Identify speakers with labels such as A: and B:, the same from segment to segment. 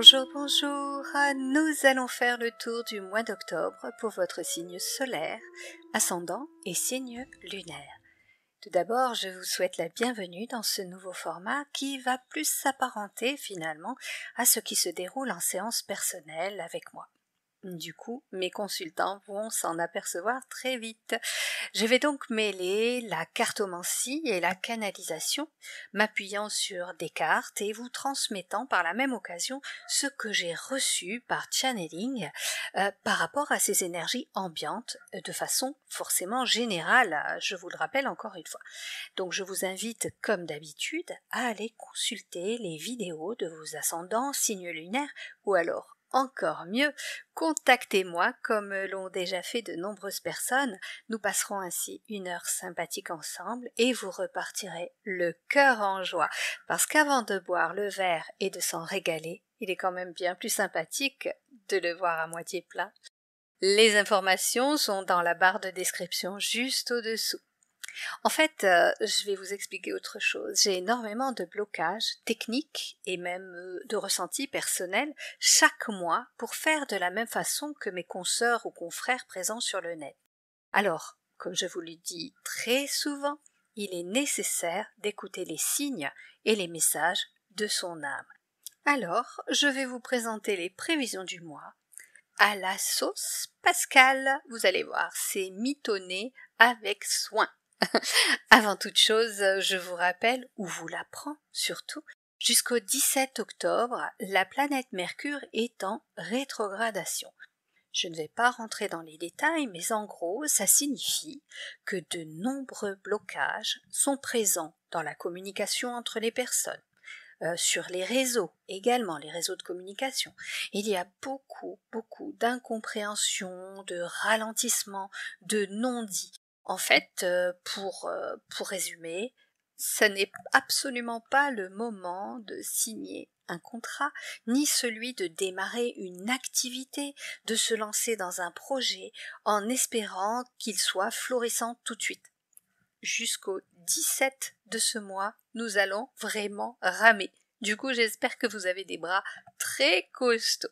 A: Bonjour, bonjour. Ah, nous allons faire le tour du mois d'octobre pour votre signe solaire, ascendant et signe lunaire. Tout d'abord, je vous souhaite la bienvenue dans ce nouveau format qui va plus s'apparenter finalement à ce qui se déroule en séance personnelle avec moi. Du coup, mes consultants vont s'en apercevoir très vite. Je vais donc mêler la cartomancie et la canalisation, m'appuyant sur des cartes et vous transmettant par la même occasion ce que j'ai reçu par channeling euh, par rapport à ces énergies ambiantes euh, de façon forcément générale, je vous le rappelle encore une fois. Donc je vous invite comme d'habitude à aller consulter les vidéos de vos ascendants, signes lunaires ou alors encore mieux, contactez-moi comme l'ont déjà fait de nombreuses personnes. Nous passerons ainsi une heure sympathique ensemble et vous repartirez le cœur en joie. Parce qu'avant de boire le verre et de s'en régaler, il est quand même bien plus sympathique de le voir à moitié plat. Les informations sont dans la barre de description juste au-dessous. En fait, euh, je vais vous expliquer autre chose. J'ai énormément de blocages techniques et même euh, de ressentis personnels chaque mois pour faire de la même façon que mes consoeurs ou confrères présents sur le net. Alors, comme je vous le dis très souvent, il est nécessaire d'écouter les signes et les messages de son âme. Alors, je vais vous présenter les prévisions du mois à la sauce Pascal. Vous allez voir, c'est mitonné avec soin. Avant toute chose, je vous rappelle, ou vous l'apprends surtout, jusqu'au 17 octobre, la planète Mercure est en rétrogradation. Je ne vais pas rentrer dans les détails, mais en gros, ça signifie que de nombreux blocages sont présents dans la communication entre les personnes, euh, sur les réseaux, également les réseaux de communication. Il y a beaucoup, beaucoup d'incompréhension, de ralentissement, de non-dits en fait, euh, pour, euh, pour résumer, ce n'est absolument pas le moment de signer un contrat, ni celui de démarrer une activité, de se lancer dans un projet en espérant qu'il soit florissant tout de suite. Jusqu'au 17 de ce mois, nous allons vraiment ramer. Du coup, j'espère que vous avez des bras très costauds.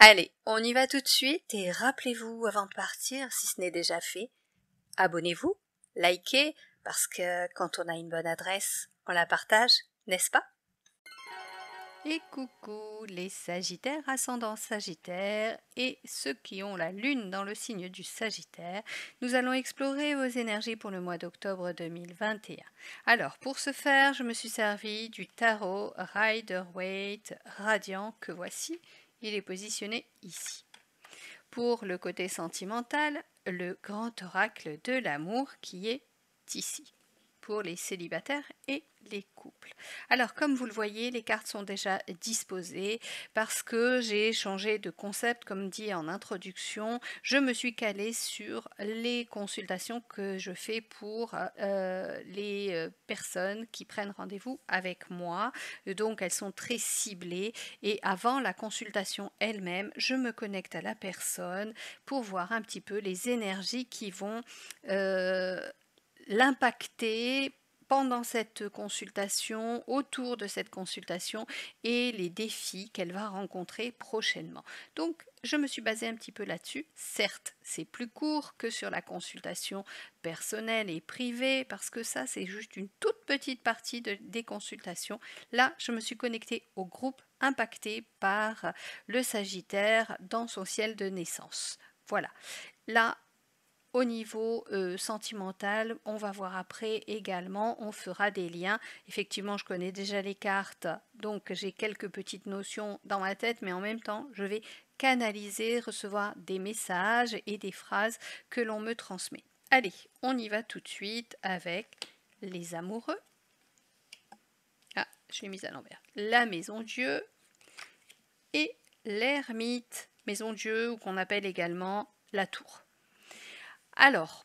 A: Allez, on y va tout de suite et rappelez-vous avant de partir, si ce n'est déjà fait, Abonnez-vous, likez, parce que quand on a une bonne adresse, on la partage, n'est-ce pas Et coucou les Sagittaires, ascendants Sagittaires et ceux qui ont la Lune dans le signe du Sagittaire, nous allons explorer vos énergies pour le mois d'octobre 2021. Alors, pour ce faire, je me suis servi du tarot Rider-Waite Radiant que voici, il est positionné ici pour le côté sentimental, le grand oracle de l'amour qui est ici les célibataires et les couples. Alors comme vous le voyez, les cartes sont déjà disposées parce que j'ai changé de concept comme dit en introduction. Je me suis calée sur les consultations que je fais pour euh, les euh, personnes qui prennent rendez-vous avec moi. Donc elles sont très ciblées et avant la consultation elle-même, je me connecte à la personne pour voir un petit peu les énergies qui vont euh, l'impacter pendant cette consultation, autour de cette consultation et les défis qu'elle va rencontrer prochainement. Donc, je me suis basée un petit peu là-dessus. Certes, c'est plus court que sur la consultation personnelle et privée, parce que ça, c'est juste une toute petite partie des consultations. Là, je me suis connectée au groupe impacté par le Sagittaire dans son ciel de naissance. Voilà. Là, au niveau euh, sentimental, on va voir après également, on fera des liens. Effectivement, je connais déjà les cartes, donc j'ai quelques petites notions dans ma tête, mais en même temps, je vais canaliser, recevoir des messages et des phrases que l'on me transmet. Allez, on y va tout de suite avec les amoureux. Ah, je suis mise à l'envers. La maison Dieu et l'ermite, maison Dieu ou qu'on appelle également la tour. Alors,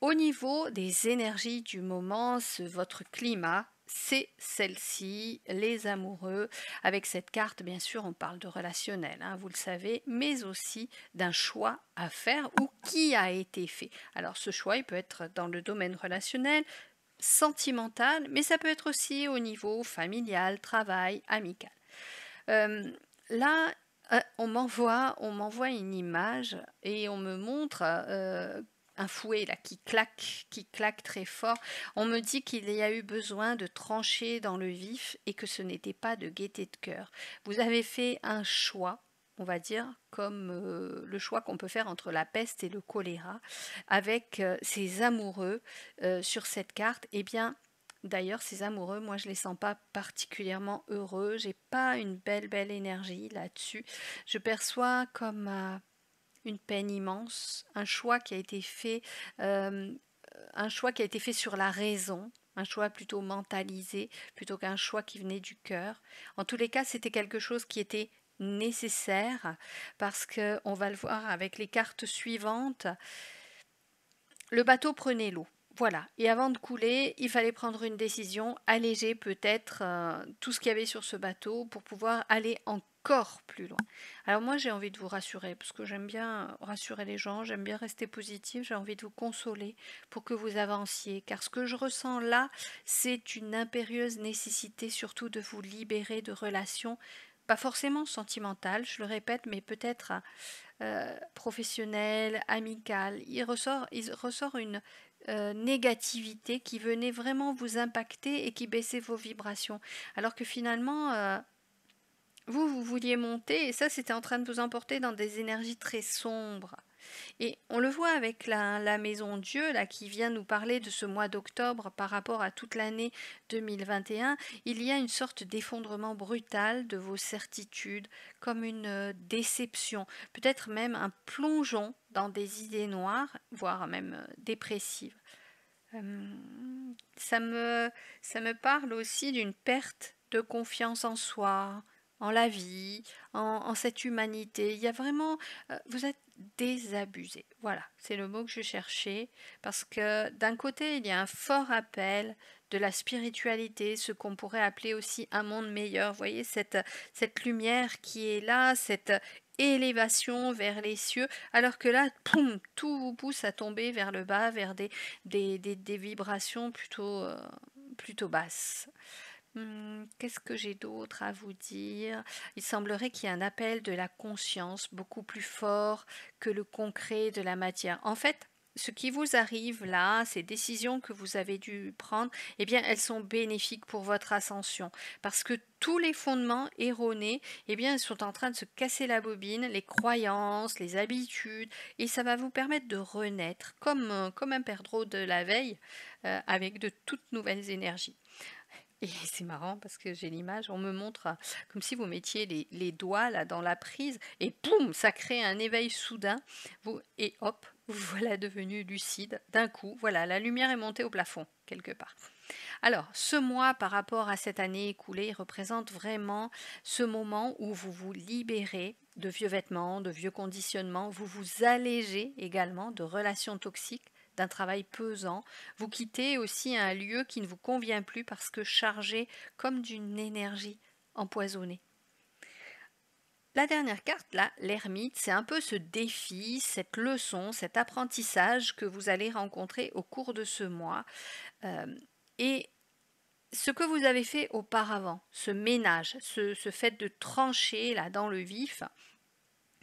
A: au niveau des énergies du moment, votre climat, c'est celle-ci, les amoureux. Avec cette carte, bien sûr, on parle de relationnel, hein, vous le savez, mais aussi d'un choix à faire ou qui a été fait. Alors ce choix, il peut être dans le domaine relationnel, sentimental, mais ça peut être aussi au niveau familial, travail, amical. Euh, là, euh, on m'envoie, on m'envoie une image et on me montre euh, un fouet là qui claque, qui claque très fort. On me dit qu'il y a eu besoin de trancher dans le vif et que ce n'était pas de gaieté de cœur. Vous avez fait un choix, on va dire, comme euh, le choix qu'on peut faire entre la peste et le choléra, avec euh, ces amoureux euh, sur cette carte. Eh bien, D'ailleurs, ces amoureux, moi, je ne les sens pas particulièrement heureux. J'ai pas une belle, belle énergie là-dessus. Je perçois comme une peine immense, un choix qui a été fait, euh, un choix qui a été fait sur la raison, un choix plutôt mentalisé, plutôt qu'un choix qui venait du cœur. En tous les cas, c'était quelque chose qui était nécessaire parce que on va le voir avec les cartes suivantes. Le bateau prenait l'eau. Voilà. Et avant de couler, il fallait prendre une décision, alléger peut-être euh, tout ce qu'il y avait sur ce bateau pour pouvoir aller en corps plus loin. Alors moi j'ai envie de vous rassurer, parce que j'aime bien euh, rassurer les gens, j'aime bien rester positive, j'ai envie de vous consoler pour que vous avanciez, car ce que je ressens là, c'est une impérieuse nécessité surtout de vous libérer de relations, pas forcément sentimentales, je le répète, mais peut-être euh, professionnelles, amicales. Il ressort, il ressort une euh, négativité qui venait vraiment vous impacter et qui baissait vos vibrations. Alors que finalement, vous, vous vouliez monter et ça, c'était en train de vous emporter dans des énergies très sombres. Et on le voit avec la, Maison Dieu, là, qui vient nous parler de ce mois d'octobre par rapport à toute l'année 2021. Il y a une sorte d'effondrement brutal de vos certitudes, comme une euh, déception, peut-être même un plongeon dans des idées noires, voire même euh, dépressives. Euh, ça, me, ça me parle aussi d'une perte de confiance en soi, en la vie, en, cette humanité. Il y a vraiment, euh, vous êtes désabusé. Voilà, c'est le mot que je cherchais parce que d'un côté, il y a un fort appel de la spiritualité, ce qu'on pourrait appeler aussi un monde meilleur. Vous voyez cette cette lumière qui est là, cette élévation vers les cieux, alors que là, tout vous pousse à tomber vers le bas, vers des, des, des, vibrations plutôt, euh, plutôt basses. Hum, qu'est-ce que j'ai d'autre à vous dire Il semblerait qu'il y ait un appel de la conscience beaucoup plus fort que le concret de la matière. En fait, ce qui vous arrive là, ces décisions que vous avez dû prendre, eh bien, elles sont bénéfiques pour votre ascension. Parce que tous les fondements erronés, eh bien, sont en train de se casser la bobine, les croyances, les habitudes, et ça va vous permettre de renaître comme, euh, comme un perdreau de la veille, euh, avec de toutes nouvelles énergies. Et c'est marrant parce que j'ai l'image, on me montre euh, comme si vous mettiez les, doigts là dans la prise et poum, ça crée un éveil soudain. Vous, et hop, vous voilà devenu lucide d'un coup. Voilà, la lumière est montée au plafond quelque part. Alors, ce mois par rapport à cette année écoulée représente vraiment ce moment où vous vous libérez de vieux vêtements, de vieux conditionnements, vous vous allégez également de relations toxiques d'un travail pesant. Vous quittez aussi un lieu qui ne vous convient plus parce que chargé comme d'une énergie empoisonnée. La dernière carte, là, l'ermite, c'est un peu ce défi, cette leçon, cet apprentissage que vous allez rencontrer au cours de ce mois. Euh, et ce que vous avez fait auparavant, ce ménage, ce, ce fait de trancher là dans le vif,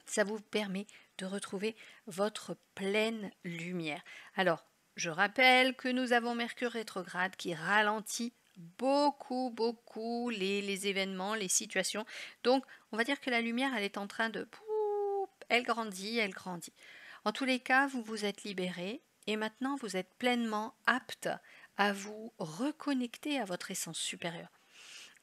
A: ça vous permet de retrouver votre pleine lumière. Alors, je rappelle que nous avons Mercure rétrograde qui ralentit beaucoup, beaucoup les, événements, les situations. Donc, on va dire que la lumière, elle est en train de... Elle grandit, elle grandit. En tous les cas, vous vous êtes libéré et maintenant, vous êtes pleinement apte à vous reconnecter à votre essence supérieure.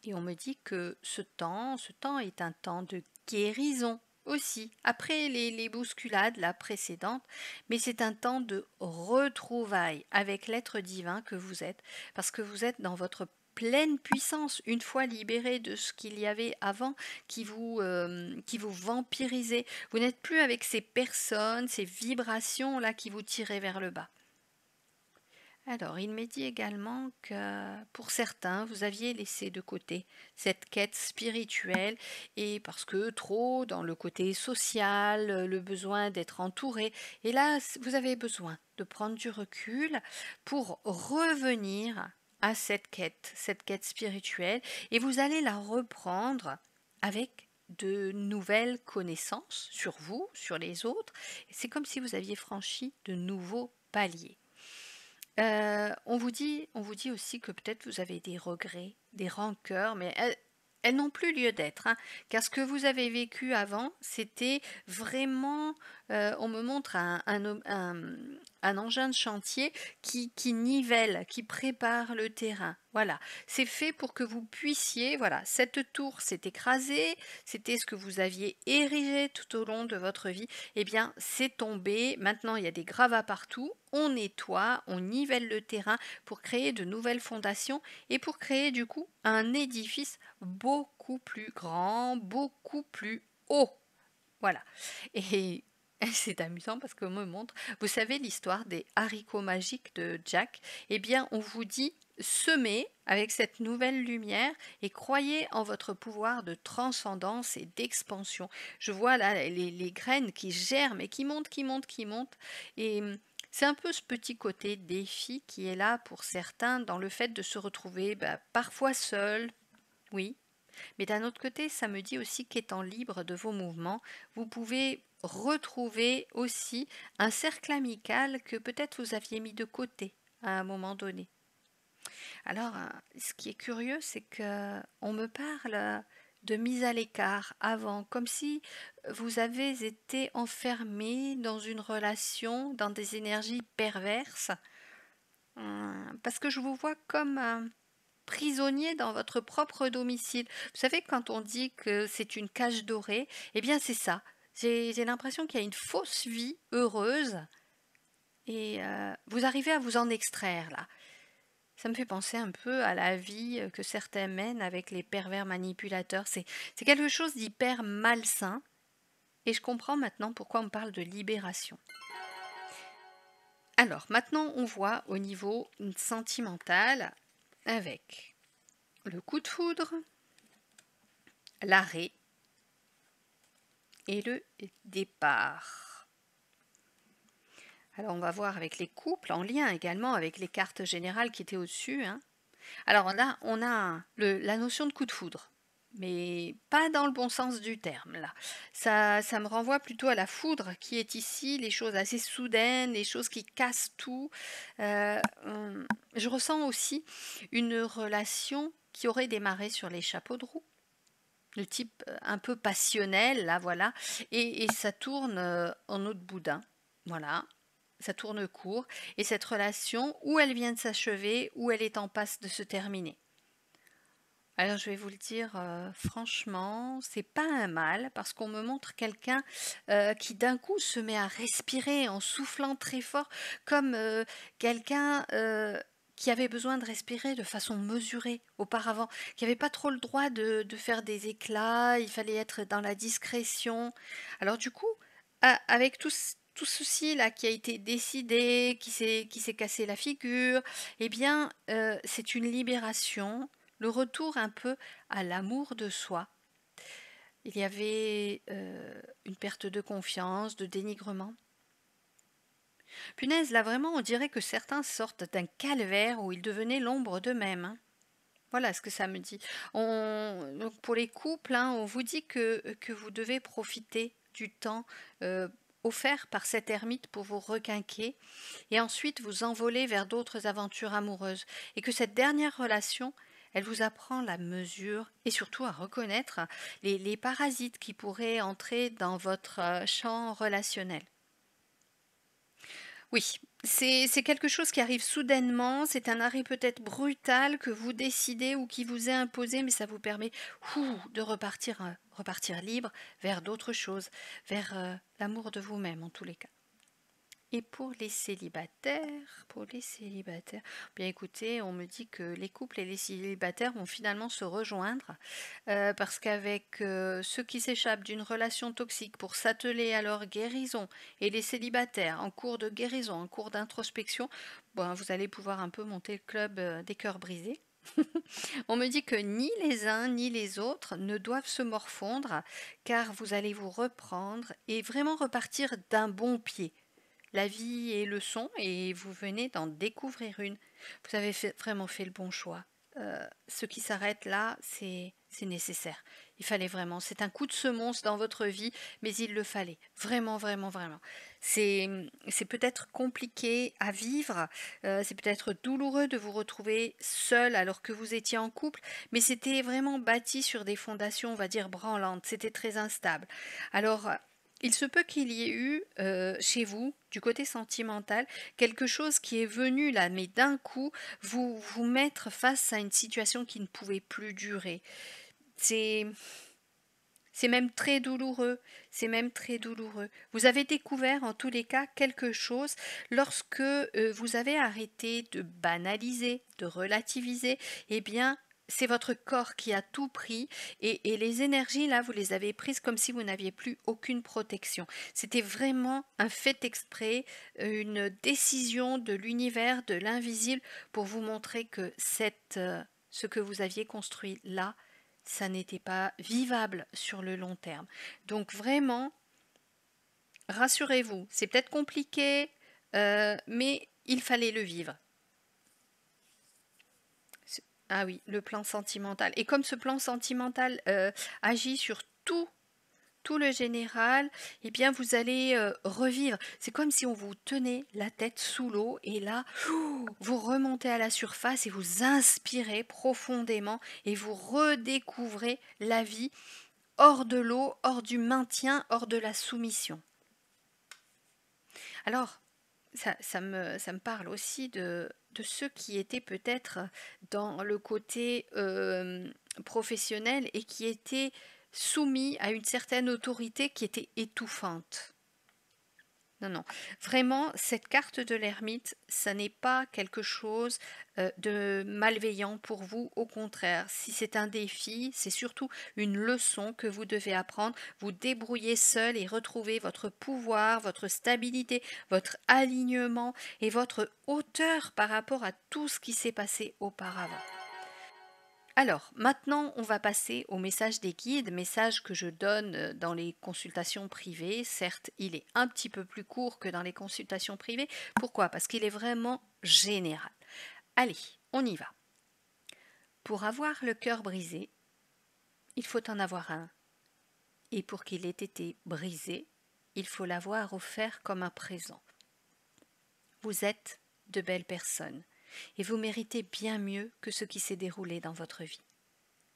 A: Et on me dit que ce temps, ce temps est un temps de guérison aussi, après les, bousculades, la précédente, mais c'est un temps de retrouvailles avec l'être divin que vous êtes, parce que vous êtes dans votre pleine puissance, une fois libéré de ce qu'il y avait avant qui vous, euh, qui vous vampirisait. Vous n'êtes plus avec ces personnes, ces vibrations-là qui vous tiraient vers le bas. Alors, il m'est dit également que pour certains, vous aviez laissé de côté cette quête spirituelle et parce que trop dans le côté social, le besoin d'être entouré, et là, vous avez besoin de prendre du recul pour revenir à cette quête, cette quête spirituelle, et vous allez la reprendre avec de nouvelles connaissances sur vous, sur les autres. C'est comme si vous aviez franchi de nouveaux paliers. Euh, on, vous dit, on vous dit aussi que peut-être vous avez des regrets, des rancœurs, mais elles, n'ont plus lieu d'être. Hein. car ce que vous avez vécu avant, c'était vraiment, euh, on me montre un, engin de chantier qui, qui, nivelle, qui prépare le terrain. Voilà, c'est fait pour que vous puissiez, voilà, cette tour s'est écrasée, c'était ce que vous aviez érigé tout au long de votre vie, eh bien c'est tombé, maintenant il y a des gravats partout, on nettoie, on nivelle le terrain pour créer de nouvelles fondations et pour créer du coup un édifice beaucoup plus grand, beaucoup plus haut. Voilà. Et c'est amusant parce qu'on me montre, vous savez l'histoire des haricots magiques de Jack Eh bien, on vous dit semez avec cette nouvelle lumière et croyez en votre pouvoir de transcendance et d'expansion. Je vois là les, les, graines qui germent et qui montent, qui montent, qui montent. Et c'est un peu ce petit côté défi qui est là pour certains dans le fait de se retrouver bah, parfois seul, oui, mais d'un autre côté, ça me dit aussi qu'étant libre de vos mouvements, vous pouvez retrouver aussi un cercle amical que peut-être vous aviez mis de côté à un moment donné. Alors, euh, ce qui est curieux, c'est que euh, on me parle euh, de mise à l'écart avant, comme si euh, vous avez été enfermé dans une relation, dans des énergies perverses, euh, parce que je vous vois comme un prisonnier dans votre propre domicile. Vous savez, quand on dit que c'est une cage dorée, eh bien c'est ça. J'ai l'impression qu'il y a une fausse vie heureuse, et euh, vous arrivez à vous en extraire là. Ça me fait penser un peu à la vie euh, que certains mènent avec les pervers manipulateurs. C'est quelque chose d'hyper malsain. Et je comprends maintenant pourquoi on parle de libération. Alors, maintenant, on voit au niveau sentimental avec le coup de foudre, l'arrêt et le départ. Alors on va voir avec les couples, en lien également avec les cartes générales qui étaient au-dessus. Hein. Alors là, on a la notion de coup de foudre, mais pas dans le bon sens du terme là. Ça, me renvoie plutôt à la foudre qui est ici, les choses assez soudaines, les choses qui cassent tout. Euh, je ressens aussi une relation qui aurait démarré sur les chapeaux de roue le type euh, un peu passionnel, là, voilà, et, et ça tourne euh, en autre boudin, voilà ça tourne court, et cette relation, où elle vient de s'achever, où elle est en passe de se terminer. Alors je vais vous le dire euh, franchement, c'est pas un mal parce qu'on me montre quelqu'un euh, qui d'un coup se met à respirer en soufflant très fort comme euh, quelqu'un qui avait besoin de respirer de façon mesurée auparavant, qui n'avait pas trop le droit de, faire des éclats, il fallait être dans la discrétion. Alors du coup, avec tous tout ceci là qui a été décidé, qui s'est cassé la figure, eh bien, euh, c'est une libération, le retour un peu à l'amour de soi. Il y avait euh, une perte de confiance, de dénigrement. Punaise, là vraiment, on dirait que certains sortent d'un calvaire où ils devenaient l'ombre d'eux-mêmes. Hein. Voilà ce que ça me dit. On, pour les couples, hein, on vous dit que, que vous devez profiter du temps euh, offert par cette ermite pour vous requinquer et ensuite vous envoler vers d'autres aventures amoureuses, et que cette dernière relation, elle vous apprend la mesure et surtout à reconnaître les, parasites qui pourraient entrer dans votre euh, champ relationnel. Oui, c'est quelque chose qui arrive soudainement, c'est un arrêt peut-être brutal que vous décidez ou qui vous est imposé, mais ça vous permet de repartir euh, repartir libre vers d'autres choses, vers euh, l'amour de vous-même en tous les cas. Et pour les célibataires, pour les célibataires, bien écoutez, on me dit que les couples et les célibataires vont finalement se rejoindre euh, parce qu'avec euh, ceux qui s'échappent d'une relation toxique pour s'atteler à leur guérison et les célibataires en cours de guérison, en cours d'introspection, vous allez pouvoir un peu monter le club des cœurs brisés. On me dit que ni les uns ni les autres ne doivent se morfondre, car vous allez vous reprendre et vraiment repartir d'un bon pied. La vie est leçon et vous venez d'en découvrir une. Vous avez vraiment fait le bon choix. Euh, ce qui s'arrête là, c'est c'est nécessaire. Il fallait vraiment. C'est un coup de semonce dans votre vie, mais il le fallait. Vraiment, vraiment, vraiment. C'est peut-être compliqué à vivre, euh, c'est peut-être douloureux de vous retrouver seul alors que vous étiez en couple, mais c'était vraiment bâti sur des fondations, on va dire, branlantes. C'était très instable. Alors, il se peut qu'il y ait eu euh, chez vous, du côté sentimental, quelque chose qui est venu là, mais d'un coup, vous vous mettre face à une situation qui ne pouvait plus durer. C'est c'est même très douloureux, c'est même très douloureux. Vous avez découvert en tous les cas quelque chose lorsque euh, vous avez arrêté de banaliser, de relativiser, eh bien c'est votre corps qui a tout pris et, les énergies là vous les avez prises comme si vous n'aviez plus aucune protection. C'était vraiment un fait exprès, une décision de l'univers, de l'invisible pour vous montrer que cette, euh, ce que vous aviez construit là, ça n'était pas vivable sur le long terme. Donc vraiment, rassurez-vous, c'est peut-être compliqué, euh, mais il fallait le vivre. Ah oui, le plan sentimental. Et comme ce plan sentimental euh, agit sur tout tout le général, et eh bien vous allez euh, revivre. C'est comme si on vous tenait la tête sous l'eau et là, vous remontez à la surface et vous inspirez profondément et vous redécouvrez la vie hors de l'eau, hors du maintien, hors de la soumission. Alors, ça, me, ça me parle aussi de, de ceux qui étaient peut-être dans le côté euh, professionnel et qui étaient soumis à une certaine autorité qui était étouffante. Non, non. Vraiment, cette carte de l'ermite, ça n'est pas quelque chose euh, de malveillant pour vous. Au contraire, si c'est un défi, c'est surtout une leçon que vous devez apprendre. Vous débrouillez seul et retrouver votre pouvoir, votre stabilité, votre alignement et votre hauteur par rapport à tout ce qui s'est passé auparavant. Alors, maintenant, on va passer au message des guides, message que je donne euh, dans les consultations privées. Certes, il est un petit peu plus court que dans les consultations privées. Pourquoi Parce qu'il est vraiment général. Allez, on y va. Pour avoir le cœur brisé, il faut en avoir un. Et pour qu'il ait été brisé, il faut l'avoir offert comme un présent. Vous êtes de belles personnes et vous méritez bien mieux que ce qui s'est déroulé dans votre vie.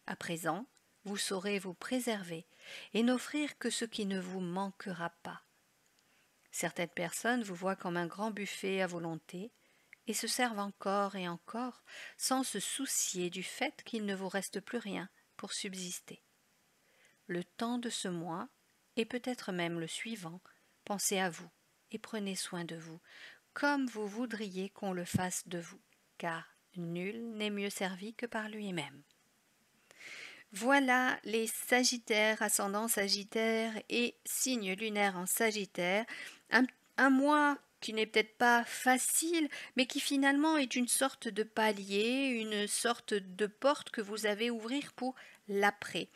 A: À présent, vous saurez vous préserver et n'offrir que ce qui ne vous manquera pas. Certaines personnes vous voient comme un grand buffet à volonté et se servent encore et encore sans se soucier du fait qu'il ne vous reste plus rien pour subsister. Le temps de ce mois, et peut-être même le suivant, pensez à vous et prenez soin de vous, comme vous voudriez qu'on le fasse de vous car nul n'est mieux servi que par lui-même. Voilà les Sagittaires, ascendant Sagittaire et signe lunaire en Sagittaire. Un, mois qui n'est peut-être pas facile, mais qui finalement est une sorte de palier, une sorte de porte que vous avez ouvrir pour l'après.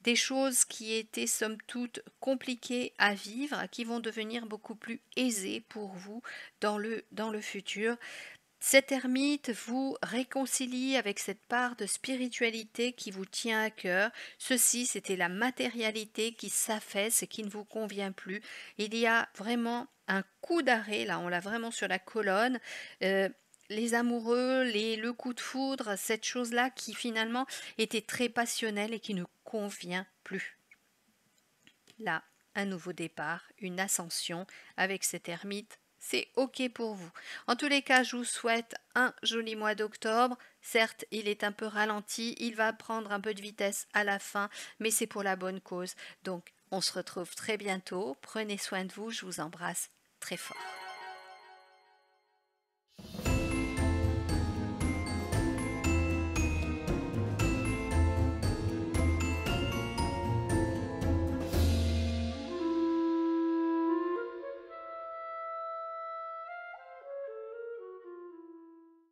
A: Des choses qui étaient somme toute compliquées à vivre, qui vont devenir beaucoup plus aisées pour vous dans le, dans le futur. Cet ermite vous réconcilie avec cette part de spiritualité qui vous tient à cœur. Ceci, c'était la matérialité qui s'affaisse et qui ne vous convient plus. Il y a vraiment un coup d'arrêt, là, on l'a vraiment sur la colonne. Euh, les amoureux, les, le coup de foudre, cette chose-là qui finalement était très passionnelle et qui ne convient plus. Là, un nouveau départ, une ascension avec cette ermite c'est OK pour vous. En tous les cas, je vous souhaite un joli mois d'octobre. Certes, il est un peu ralenti, il va prendre un peu de vitesse à la fin, mais c'est pour la bonne cause. Donc, on se retrouve très bientôt. Prenez soin de vous, je vous embrasse très fort.